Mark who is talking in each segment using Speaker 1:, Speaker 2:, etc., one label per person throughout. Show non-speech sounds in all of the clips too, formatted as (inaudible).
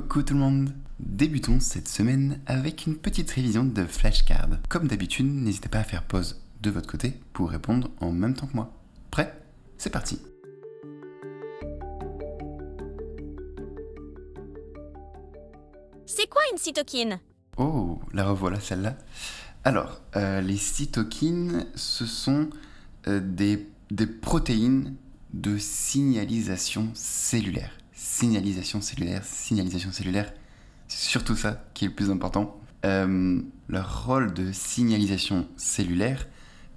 Speaker 1: Coucou tout le monde Débutons cette semaine avec une petite révision de Flashcard. Comme d'habitude, n'hésitez pas à faire pause de votre côté pour répondre en même temps que moi. Prêt C'est parti
Speaker 2: C'est quoi une cytokine
Speaker 1: Oh, la revoilà celle-là. Alors, euh, les cytokines, ce sont euh, des protéines de signalisation cellulaire signalisation cellulaire. Signalisation cellulaire, c'est surtout ça qui est le plus important. Euh, leur rôle de signalisation cellulaire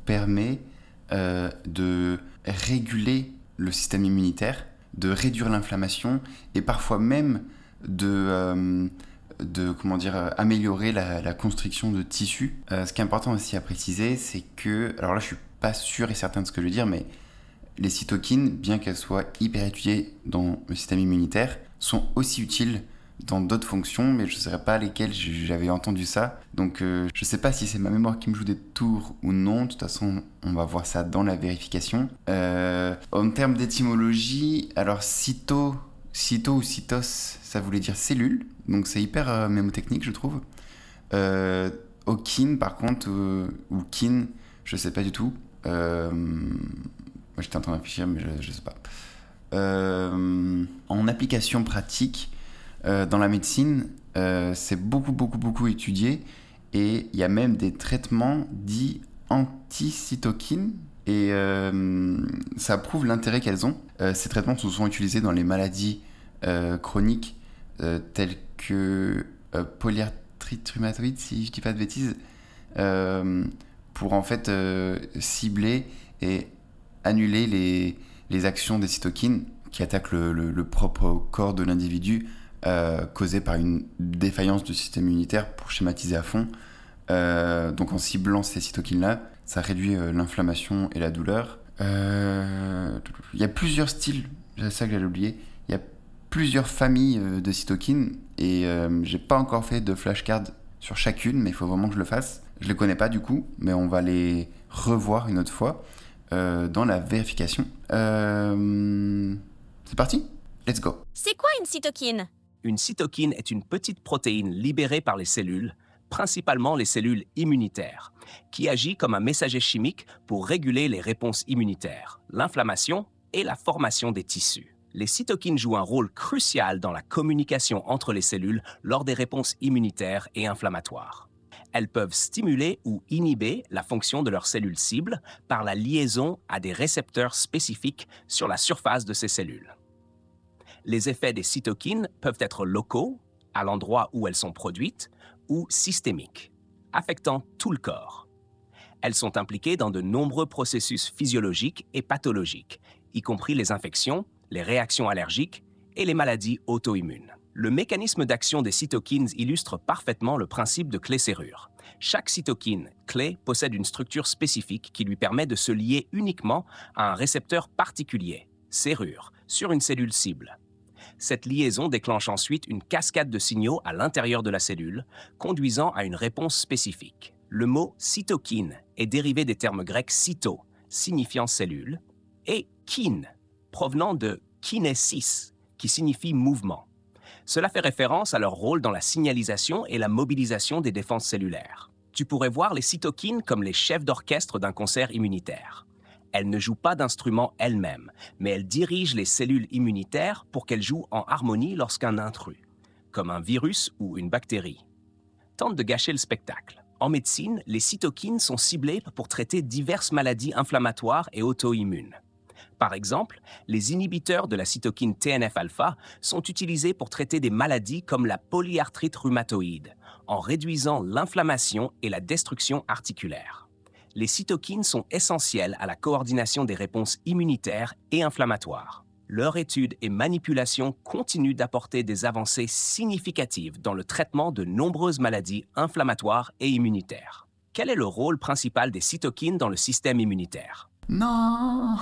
Speaker 1: permet euh, de réguler le système immunitaire, de réduire l'inflammation et parfois même de, euh, de comment dire, améliorer la, la constriction de tissus. ce qui est important aussi à préciser, c'est que, alors là je suis pas sûr et certain de ce que je veux dire, mais les cytokines, bien qu'elles soient hyper étudiées dans le système immunitaire, sont aussi utiles dans d'autres fonctions, mais je ne saurais pas lesquelles j'avais entendu ça. Donc euh, je ne sais pas si c'est ma mémoire qui me joue des tours ou non. De toute façon, on va voir ça dans la vérification. Euh, en termes d'étymologie, alors cyto, cyto ou cytos, ça voulait dire cellule. Donc c'est hyper euh, mémotechnique, je trouve. okin, par contre, ou kin, je ne sais pas du tout. Moi, j'étais en train d'afficher, mais je, ne sais pas. Euh, en application pratique, euh, dans la médecine, euh, c'est beaucoup, beaucoup, beaucoup étudié. Et il y a même des traitements dits anticytokines. Et ça prouve l'intérêt qu'elles ont. ces traitements sont souvent utilisés dans les maladies chroniques telles que polyarthrite rhumatoïde, si je dis pas de bêtises, pour en fait cibler et annuler les, actions des cytokines qui attaquent le, propre corps de l'individu euh, causé par une défaillance du système immunitaire pour schématiser à fond. Euh, donc en ciblant ces cytokines-là, ça réduit euh, l'inflammation et la douleur. Il y a plusieurs styles, c'est ça que j'allais oublier. Il y a plusieurs familles de cytokines et j'ai pas encore fait de flashcard sur chacune, mais il faut vraiment que je le fasse. Je les connais pas du coup, mais on va les revoir une autre fois. Euh, dans la vérification. Euh, c'est parti Let's go
Speaker 2: C'est quoi une cytokine Une cytokine est une petite protéine libérée par les cellules, principalement les cellules immunitaires, qui agit comme un messager chimique pour réguler les réponses immunitaires, l'inflammation et la formation des tissus. Les cytokines jouent un rôle crucial dans la communication entre les cellules lors des réponses immunitaires et inflammatoires elles peuvent stimuler ou inhiber la fonction de leurs cellules cibles par la liaison à des récepteurs spécifiques sur la surface de ces cellules. Les effets des cytokines peuvent être locaux, à l'endroit où elles sont produites, ou systémiques, affectant tout le corps. Elles sont impliquées dans de nombreux processus physiologiques et pathologiques, y compris les infections, les réactions allergiques et les maladies auto-immunes. Le mécanisme d'action des cytokines illustre parfaitement le principe de clé-serrure. Chaque cytokine, clé, possède une structure spécifique qui lui permet de se lier uniquement à un récepteur particulier, serrure, sur une cellule cible. Cette liaison déclenche ensuite une cascade de signaux à l'intérieur de la cellule, conduisant à une réponse spécifique. Le mot cytokine est dérivé des termes grecs cyto, signifiant cellule, et kin, provenant de kinesis, qui signifie mouvement. Cela fait référence à leur rôle dans la signalisation et la mobilisation des défenses cellulaires. Tu pourrais voir les cytokines comme les chefs d'orchestre d'un concert immunitaire. Elles ne jouent pas d'instruments elles-mêmes, mais elles dirigent les cellules immunitaires pour qu'elles jouent en harmonie lorsqu'un intrus, comme un virus ou une bactérie, tente de gâcher le spectacle. En médecine, les cytokines sont ciblées pour traiter diverses maladies inflammatoires et auto-immunes. Par exemple, les inhibiteurs de la cytokine TNF-alpha sont utilisés pour traiter des maladies comme la polyarthrite rhumatoïde, en réduisant l'inflammation et la destruction articulaire. Les cytokines sont essentielles à la coordination des réponses immunitaires et inflammatoires. Leur étude et manipulation continuent d'apporter des avancées significatives dans le traitement de nombreuses maladies inflammatoires et immunitaires. Quel est le rôle principal des cytokines dans le système immunitaire
Speaker 1: non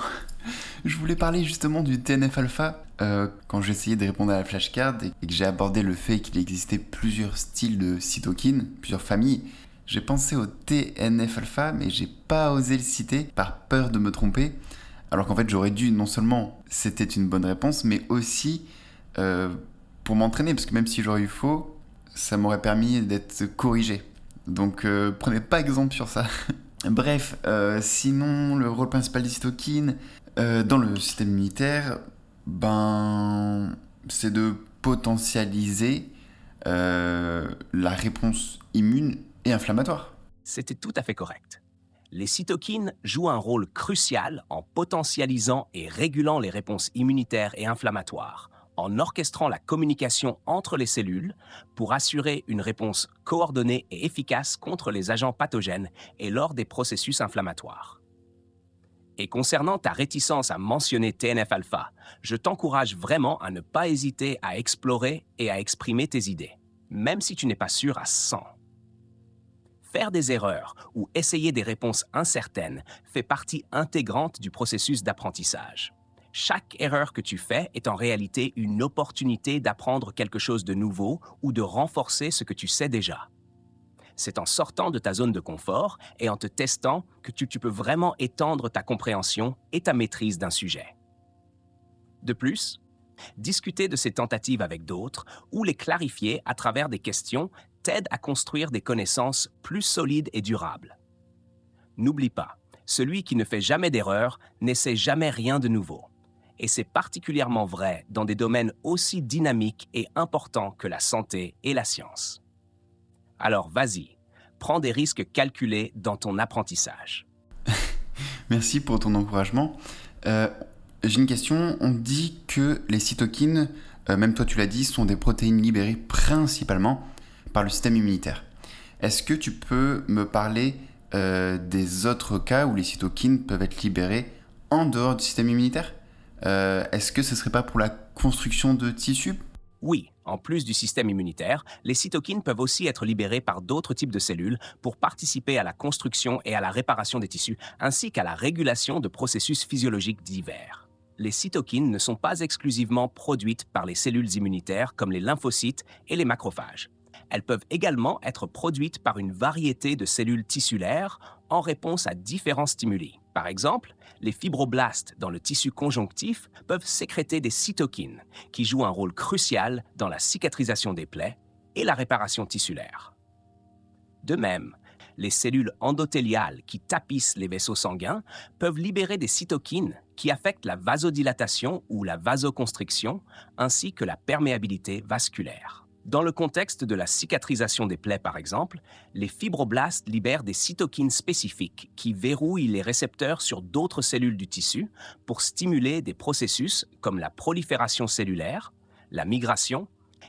Speaker 1: Je voulais parler justement du TNF alpha euh, quand j'essayais de répondre à la flashcard et que j'ai abordé le fait qu'il existait plusieurs styles de cytokines, plusieurs familles. J'ai pensé au TNF alpha mais j'ai pas osé le citer par peur de me tromper. Alors qu'en fait j'aurais dû non seulement c'était une bonne réponse mais aussi euh, pour m'entraîner parce que même si j'aurais eu faux, ça m'aurait permis d'être corrigé. Donc euh, prenez pas exemple sur ça. (laughs) Bref, euh, sinon, le rôle principal des cytokines euh, dans le système immunitaire, ben, c'est de potentialiser
Speaker 2: euh, la réponse immune et inflammatoire. C'était tout à fait correct. Les cytokines jouent un rôle crucial en potentialisant et régulant les réponses immunitaires et inflammatoires, en orchestrant la communication entre les cellules pour assurer une réponse coordonnée et efficace contre les agents pathogènes et lors des processus inflammatoires. Et concernant ta réticence à mentionner TNF-alpha, je t'encourage vraiment à ne pas hésiter à explorer et à exprimer tes idées, même si tu n'es pas sûr à 100. Faire des erreurs ou essayer des réponses incertaines fait partie intégrante du processus d'apprentissage. Chaque erreur que tu fais est en réalité une opportunité d'apprendre quelque chose de nouveau ou de renforcer ce que tu sais déjà. C'est en sortant de ta zone de confort et en te testant que tu, peux vraiment étendre ta compréhension et ta maîtrise d'un sujet. De plus, discuter de ces tentatives avec d'autres ou les clarifier à travers des questions t'aide à construire des connaissances plus solides et durables. N'oublie pas, celui qui ne fait jamais d'erreur n'essaie jamais rien de nouveau et c'est particulièrement vrai dans des domaines aussi dynamiques et importants que la santé et la science. Alors vas-y, prends des risques calculés dans ton apprentissage. (laughs)
Speaker 1: Merci pour ton encouragement. Euh, j'ai une question, on dit que les cytokines, euh, même toi tu l'as dit, sont des protéines libérées principalement par le système immunitaire. Est-ce que tu peux me parler euh, des autres cas où les cytokines peuvent être libérées en dehors du système immunitaire
Speaker 2: euh, est-ce que ce ne serait pas pour la construction de tissus Oui, en plus du système immunitaire, les cytokines peuvent aussi être libérées par d'autres types de cellules pour participer à la construction et à la réparation des tissus, ainsi qu'à la régulation de processus physiologiques divers. Les cytokines ne sont pas exclusivement produites par les cellules immunitaires comme les lymphocytes et les macrophages. Elles peuvent également être produites par une variété de cellules tissulaires en réponse à différents stimuli. Par exemple, les fibroblastes dans le tissu conjonctif peuvent sécréter des cytokines qui jouent un rôle crucial dans la cicatrisation des plaies et la réparation tissulaire. De même, les cellules endothéliales qui tapissent les vaisseaux sanguins peuvent libérer des cytokines qui affectent la vasodilatation ou la vasoconstriction ainsi que la perméabilité vasculaire. Dans le contexte de la cicatrisation des plaies, par exemple, les fibroblastes libèrent des cytokines spécifiques qui verrouillent les récepteurs sur d'autres cellules du tissu pour stimuler des processus comme la prolifération cellulaire, la migration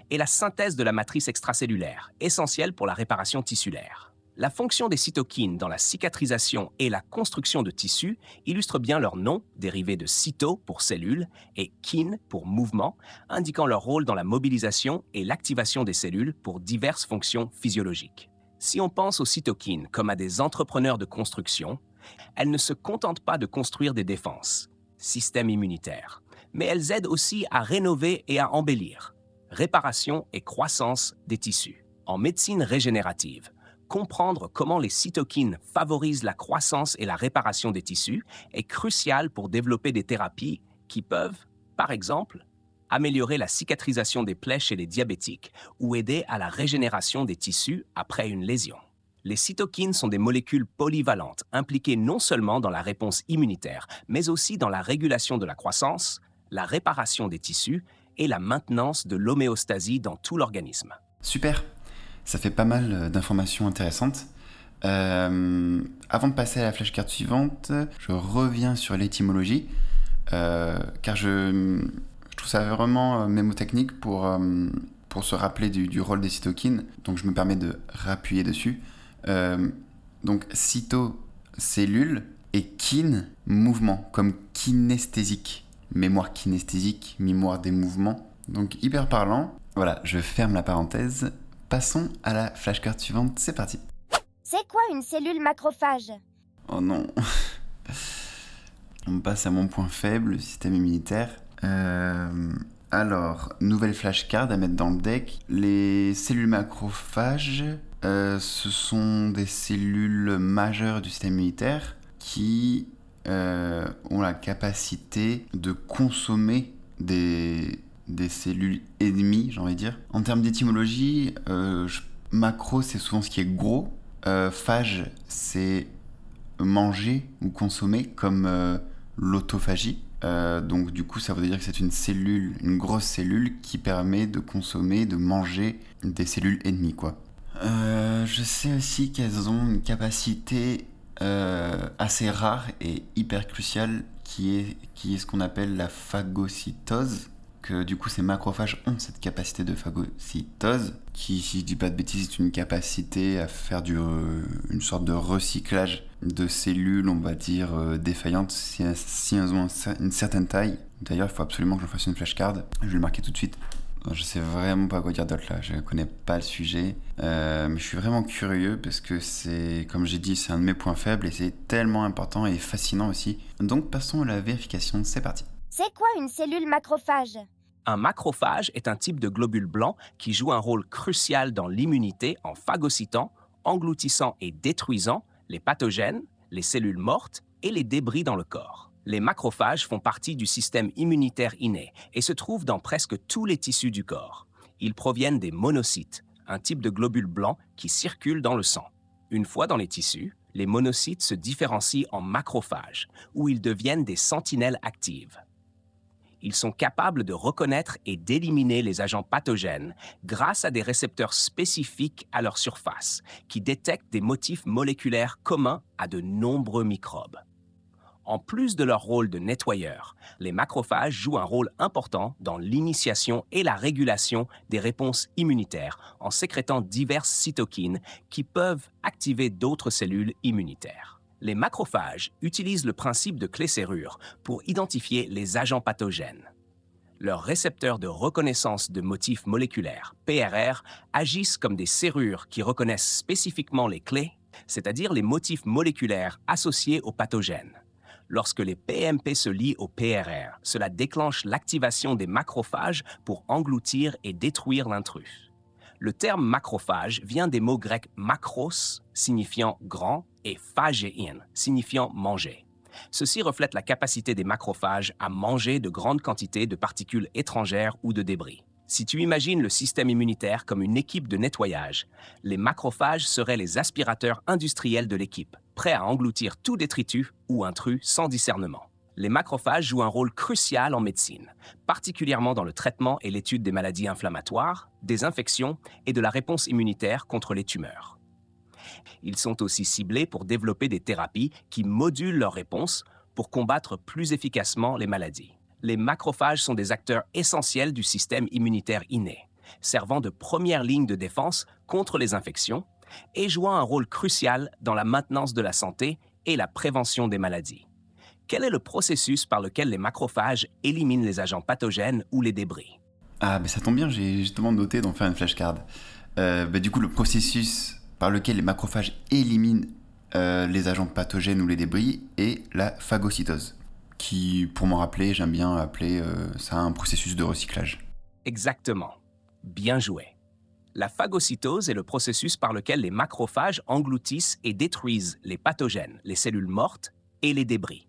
Speaker 2: et la synthèse de la matrice extracellulaire, essentielle pour la réparation tissulaire. La fonction des cytokines dans la cicatrisation et la construction de tissus illustre bien leur nom, dérivé de cyto pour cellule et kin pour mouvement, indiquant leur rôle dans la mobilisation et l'activation des cellules pour diverses fonctions physiologiques. Si on pense aux cytokines comme à des entrepreneurs de construction, elles ne se contentent pas de construire des défenses, système immunitaire, mais elles aident aussi à rénover et à embellir, réparation et croissance des tissus. En médecine régénérative, comprendre comment les cytokines favorisent la croissance et la réparation des tissus est crucial pour développer des thérapies qui peuvent, par exemple, améliorer la cicatrisation des plaies chez les diabétiques ou aider à la régénération des tissus après une lésion. Les cytokines sont des molécules polyvalentes impliquées non seulement dans la réponse immunitaire, mais aussi dans la régulation de la croissance, la réparation des tissus et la maintenance de l'homéostasie dans tout l'organisme.
Speaker 1: Super. Ça fait pas mal euh, d'informations intéressantes. Euh, avant de passer à la flashcard suivante, je reviens sur l'étymologie, euh, car je, trouve ça vraiment mémotechnique pour, pour se rappeler du, rôle des cytokines, donc je me permets de rappuyer dessus. donc cyto, cellule, et kin, mouvement, comme kinesthésique, mémoire kinesthésique, mémoire des mouvements, donc hyper parlant. Voilà, je ferme la parenthèse Passons à la flashcard suivante, c'est parti.
Speaker 2: C'est quoi une cellule macrophage
Speaker 1: Oh non. (laughs) On passe à mon point faible, le système immunitaire. Euh, alors, nouvelle flashcard à mettre dans le deck. Les cellules macrophages, euh, ce sont des cellules majeures du système immunitaire qui euh, ont la capacité de consommer des des cellules ennemies, j'ai envie de dire. En termes d'étymologie, euh, macro, c'est souvent ce qui est gros. Euh, phage, c'est manger ou consommer, comme euh, l'autophagie. donc du coup, ça veut dire que c'est une cellule, une grosse cellule qui permet de consommer, de manger des cellules ennemies, quoi. je sais aussi qu'elles ont une capacité assez rare et hyper cruciale qui est, qui est ce qu'on appelle la phagocytose du coup ces macrophages ont cette capacité de phagocytose, qui si je dis pas de bêtises est une capacité à faire euh, une sorte de recyclage de cellules, on va dire, euh, défaillantes si, elles ont une certaine taille. D'ailleurs il faut absolument que je fasse une flashcard, je vais le marquer tout de suite. Je sais vraiment pas quoi dire d'autre là, je ne connais pas le sujet. Euh, mais je suis vraiment curieux parce que c'est, comme j'ai dit, c'est un de mes points faibles et c'est tellement important et fascinant aussi. Donc passons à la vérification, c'est parti.
Speaker 2: C'est quoi une cellule macrophage un macrophage est un type de globule blanc qui joue un rôle crucial dans l'immunité en phagocytant, engloutissant et détruisant les pathogènes, les cellules mortes et les débris dans le corps. Les macrophages font partie du système immunitaire inné et se trouvent dans presque tous les tissus du corps. Ils proviennent des monocytes, un type de globule blanc qui circule dans le sang. Une fois dans les tissus, les monocytes se différencient en macrophages, où ils deviennent des sentinelles actives ils sont capables de reconnaître et d'éliminer les agents pathogènes grâce à des récepteurs spécifiques à leur surface qui détectent des motifs moléculaires communs à de nombreux microbes. En plus de leur rôle de nettoyeur, les macrophages jouent un rôle important dans l'initiation et la régulation des réponses immunitaires en sécrétant diverses cytokines qui peuvent activer d'autres cellules immunitaires. Les macrophages utilisent le principe de clé-serrure pour identifier les agents pathogènes. Leurs récepteurs de reconnaissance de motifs moléculaires, PRR, agissent comme des serrures qui reconnaissent spécifiquement les clés, c'est-à-dire les motifs moléculaires associés aux pathogènes. Lorsque les PMP se lient au PRR, cela déclenche l'activation des macrophages pour engloutir et détruire l'intrus. Le terme macrophage vient des mots grecs macros, signifiant grand, et phagein, signifiant manger. Ceci reflète la capacité des macrophages à manger de grandes quantités de particules étrangères ou de débris. Si tu imagines le système immunitaire comme une équipe de nettoyage, les macrophages seraient les aspirateurs industriels de l'équipe, prêts à engloutir tout détritus ou intrus sans discernement les macrophages jouent un rôle crucial en médecine, particulièrement dans le traitement et l'étude des maladies inflammatoires, des infections et de la réponse immunitaire contre les tumeurs. Ils sont aussi ciblés pour développer des thérapies qui modulent leur réponse pour combattre plus efficacement les maladies. Les macrophages sont des acteurs essentiels du système immunitaire inné, servant de première ligne de défense contre les infections et jouant un rôle crucial dans la maintenance de la santé et la prévention des maladies quel est le processus par lequel les macrophages éliminent les agents pathogènes ou les débris
Speaker 1: Ah, ben ça tombe bien, j'ai justement noté d'en faire une flashcard. Euh, bah, du coup, le processus par lequel les macrophages éliminent euh, les agents pathogènes ou les débris est la phagocytose, qui, pour m'en rappeler, j'aime bien appeler euh, ça un processus de recyclage.
Speaker 2: Exactement. Bien joué. La phagocytose est le processus par lequel les macrophages engloutissent et détruisent les pathogènes, les cellules mortes et les débris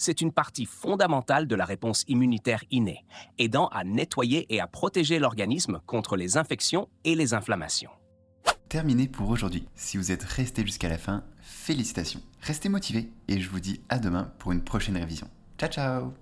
Speaker 2: c'est une partie fondamentale de la réponse immunitaire innée, aidant à nettoyer et à protéger l'organisme contre les infections et les inflammations.
Speaker 1: Terminé pour aujourd'hui. Si vous êtes resté jusqu'à la fin, félicitations. Restez motivés et je vous dis à demain pour une prochaine révision. Ciao ciao